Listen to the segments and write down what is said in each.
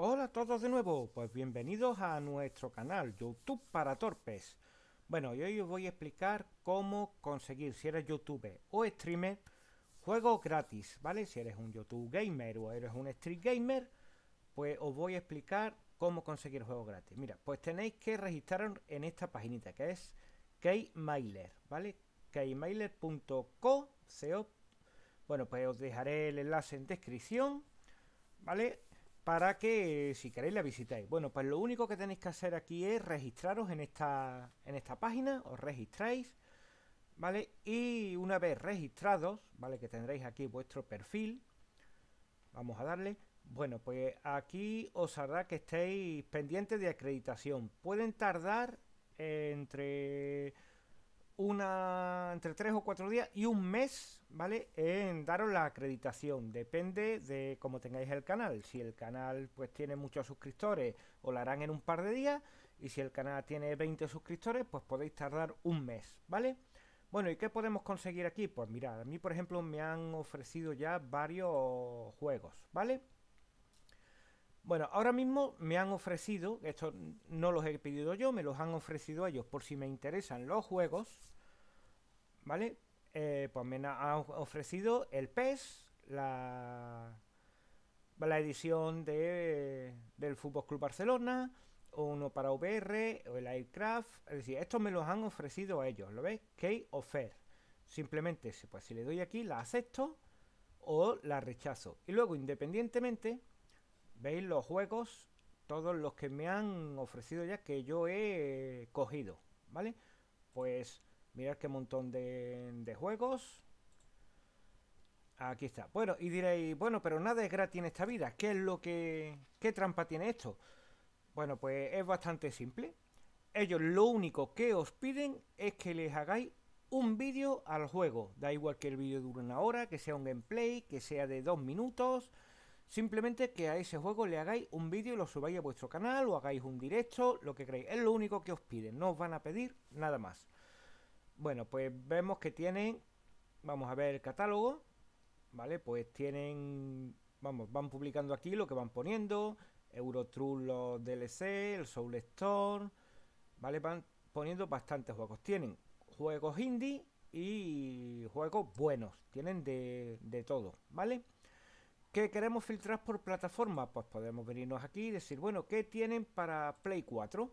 Hola a todos de nuevo, pues bienvenidos a nuestro canal YouTube para torpes. Bueno, y hoy os voy a explicar cómo conseguir, si eres youtuber o streamer, juegos gratis, ¿vale? Si eres un YouTube gamer o eres un street gamer, pues os voy a explicar cómo conseguir juegos gratis. Mira, pues tenéis que registraros en esta paginita que es keymailer, ¿vale? keymailer.co. Bueno, pues os dejaré el enlace en descripción, ¿vale? para que si queréis la visitéis. Bueno, pues lo único que tenéis que hacer aquí es registraros en esta, en esta página, os registráis, ¿vale? Y una vez registrados, ¿vale? Que tendréis aquí vuestro perfil, vamos a darle, bueno, pues aquí os hará que estéis pendientes de acreditación. Pueden tardar entre una entre tres o cuatro días y un mes, ¿vale? En daros la acreditación. Depende de cómo tengáis el canal. Si el canal pues tiene muchos suscriptores, os la harán en un par de días. Y si el canal tiene 20 suscriptores, pues podéis tardar un mes, ¿vale? Bueno, ¿y qué podemos conseguir aquí? Pues mirad, a mí por ejemplo me han ofrecido ya varios juegos, ¿vale? Bueno, ahora mismo me han ofrecido, esto no los he pedido yo, me los han ofrecido a ellos por si me interesan los juegos, ¿vale? Eh, pues me han ofrecido el PES, la, la edición de, del Fútbol Club Barcelona, uno para VR, o el Aircraft, es decir, estos me los han ofrecido a ellos, ¿lo ves? Key offer. Simplemente, pues si le doy aquí, la acepto o la rechazo. Y luego, independientemente, Veis los juegos, todos los que me han ofrecido ya que yo he cogido, ¿vale? Pues mirad qué montón de, juegos. Aquí está. Bueno, y diréis, bueno, pero nada es gratis en esta vida. ¿Qué es lo que... qué trampa tiene esto? Bueno, pues es bastante simple. Ellos lo único que os piden es que les hagáis un vídeo al juego. Da igual que el vídeo dure una hora, que sea un gameplay, que sea de dos minutos, Simplemente que a ese juego le hagáis un vídeo y lo subáis a vuestro canal o hagáis un directo, lo que creéis Es lo único que os piden, no os van a pedir nada más. Bueno, pues vemos que tienen, vamos a ver el catálogo, ¿vale? Pues tienen, vamos, van publicando aquí lo que van poniendo, Eurotrue los DLC, el Soul Store ¿vale? Van poniendo bastantes juegos. Tienen juegos indie y juegos buenos, tienen de, todo, ¿vale? vale ¿Qué queremos filtrar por plataforma? Pues podemos venirnos aquí y decir, bueno, ¿qué tienen para Play 4?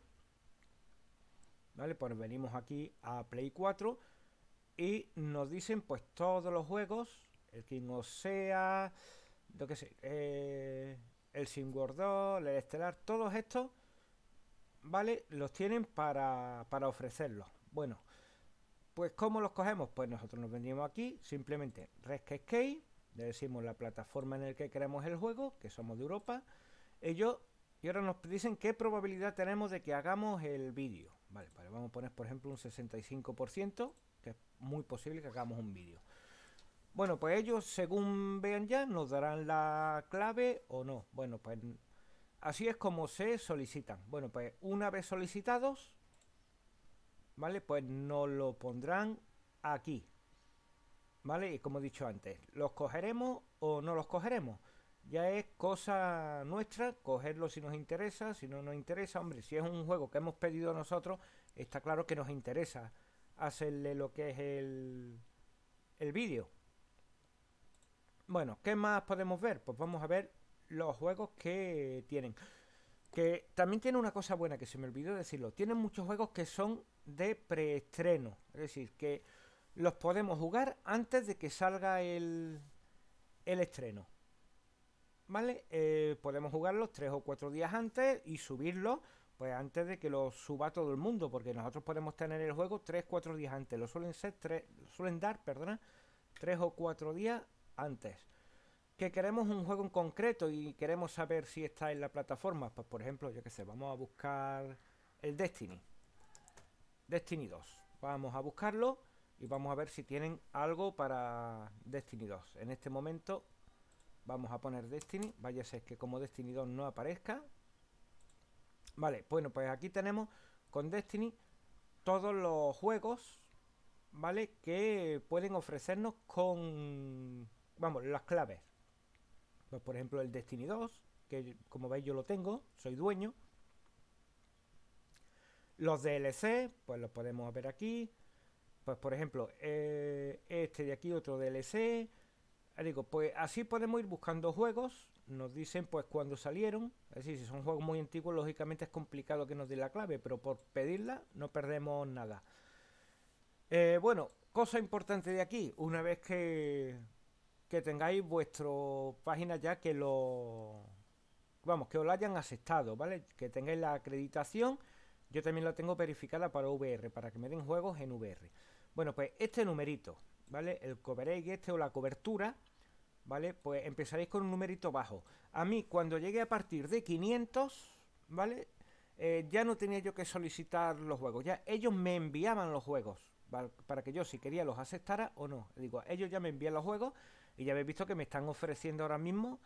¿Vale? Pues venimos aquí a Play 4 y nos dicen pues todos los juegos, el King sea, lo que sé, eh, el World 2, el Estelar, todos estos, ¿vale? Los tienen para, para ofrecerlos. Bueno, pues ¿cómo los cogemos? Pues nosotros nos venimos aquí, simplemente ResqueScape decimos la plataforma en la que queremos el juego, que somos de Europa. Ellos, y ahora nos dicen qué probabilidad tenemos de que hagamos el vídeo. Vale, vamos a poner por ejemplo un 65%, que es muy posible que hagamos un vídeo. Bueno, pues ellos, según vean ya, nos darán la clave o no. Bueno, pues así es como se solicitan. Bueno, pues una vez solicitados, ¿vale? Pues nos lo pondrán aquí. ¿vale? Y como he dicho antes, ¿los cogeremos o no los cogeremos? Ya es cosa nuestra cogerlo si nos interesa, si no nos interesa, hombre, si es un juego que hemos pedido nosotros, está claro que nos interesa hacerle lo que es el, el vídeo. Bueno, ¿qué más podemos ver? Pues vamos a ver los juegos que tienen. Que también tiene una cosa buena que se me olvidó decirlo. Tienen muchos juegos que son de preestreno. Es decir, que los podemos jugar antes de que salga el, estreno. ¿Vale? Eh, podemos jugarlos tres o cuatro días antes y subirlos pues antes de que lo suba todo el mundo, porque nosotros podemos tener el juego 3, 4 días antes, lo suelen ser 3, suelen dar, perdona, 3 o 4 días antes. Que queremos un juego en concreto y queremos saber si está en la plataforma, pues por ejemplo, yo que sé, vamos a buscar el Destiny. Destiny 2. Vamos a buscarlo y vamos a ver si tienen algo para Destiny 2. En este momento vamos a poner Destiny, vaya a ser que como Destiny 2 no aparezca. Vale, bueno, pues aquí tenemos con Destiny todos los juegos, ¿vale? Que pueden ofrecernos con, vamos, las claves. Pues por ejemplo el Destiny 2, que como veis yo lo tengo, soy dueño. Los DLC, pues los podemos ver aquí. Pues por ejemplo, eh, este de aquí, otro DLC. Ah, digo, pues así podemos ir buscando juegos. Nos dicen pues cuando salieron. Es decir, si son juegos muy antiguos, lógicamente es complicado que nos dé la clave, pero por pedirla no perdemos nada. Eh, bueno, cosa importante de aquí, una vez que, que tengáis vuestra página ya que lo... Vamos, que os la hayan aceptado, ¿vale? Que tengáis la acreditación. Yo también la tengo verificada para VR, para que me den juegos en VR. Bueno, pues este numerito, ¿vale? El coverage este o la cobertura, ¿vale? Pues empezaréis con un numerito bajo. A mí, cuando llegué a partir de 500, ¿vale? Eh, ya no tenía yo que solicitar los juegos. Ya ellos me enviaban los juegos, para que yo si quería los aceptara o no. Digo, ellos ya me envían los juegos y ya habéis visto que me están ofreciendo ahora mismo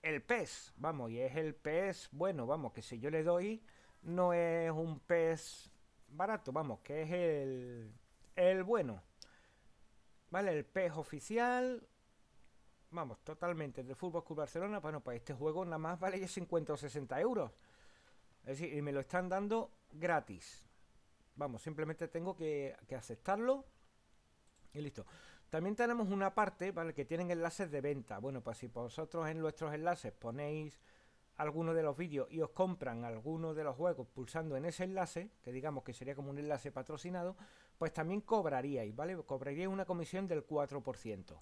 el pez. vamos, y es el pez, bueno, vamos, que si yo le doy, no es un pez barato, vamos, que es el el bueno. Vale, el pez oficial. Vamos, totalmente. de Fútbol Club Barcelona. Bueno, para pues este juego nada más vale ya 50 o 60 euros. Es decir, y me lo están dando gratis. Vamos, simplemente tengo que, que aceptarlo. Y listo. También tenemos una parte, ¿vale? Que tienen enlaces de venta. Bueno, pues si vosotros en nuestros enlaces ponéis alguno de los vídeos y os compran alguno de los juegos pulsando en ese enlace, que digamos que sería como un enlace patrocinado, pues también cobraríais, ¿vale? Cobraríais una comisión del 4%.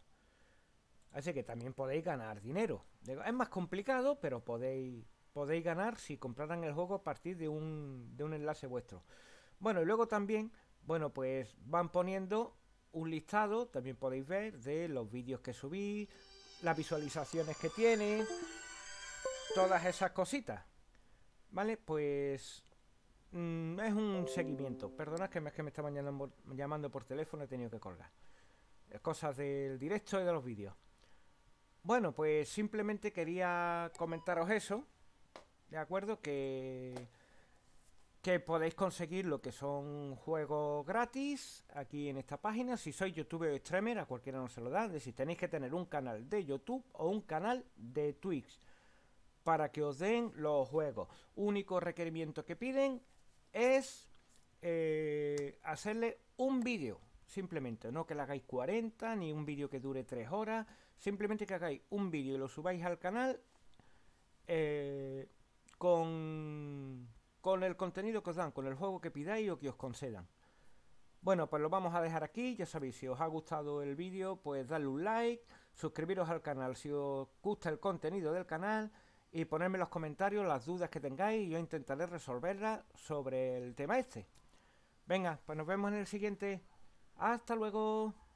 Así que también podéis ganar dinero. Es más complicado, pero podéis, podéis ganar si compraran el juego a partir de un, enlace vuestro. Bueno, y luego también, bueno, pues van poniendo un listado, también podéis ver, de los vídeos que subí, las visualizaciones que tiene, todas esas cositas. ¿Vale? Pues Mm, es un seguimiento. Perdona que, me, que me está llamando, llamando por teléfono, he tenido que colgar. Cosas del directo y de los vídeos. Bueno, pues simplemente quería comentaros eso. ¿De acuerdo? Que, que podéis conseguir lo que son juegos gratis aquí en esta página. Si sois youtuber o streamer, a cualquiera no se lo dan. Si tenéis que tener un canal de YouTube o un canal de Twitch para que os den los juegos. Único requerimiento que piden es eh, hacerle un vídeo, simplemente, no que le hagáis 40, ni un vídeo que dure 3 horas, simplemente que hagáis un vídeo y lo subáis al canal eh, con, con el contenido que os dan, con el juego que pidáis o que os concedan. Bueno, pues lo vamos a dejar aquí, ya sabéis, si os ha gustado el vídeo, pues darle un like, suscribiros al canal si os gusta el contenido del canal y ponerme en los comentarios las dudas que tengáis y yo intentaré resolverlas sobre el tema este. Venga, pues nos vemos en el siguiente. Hasta luego.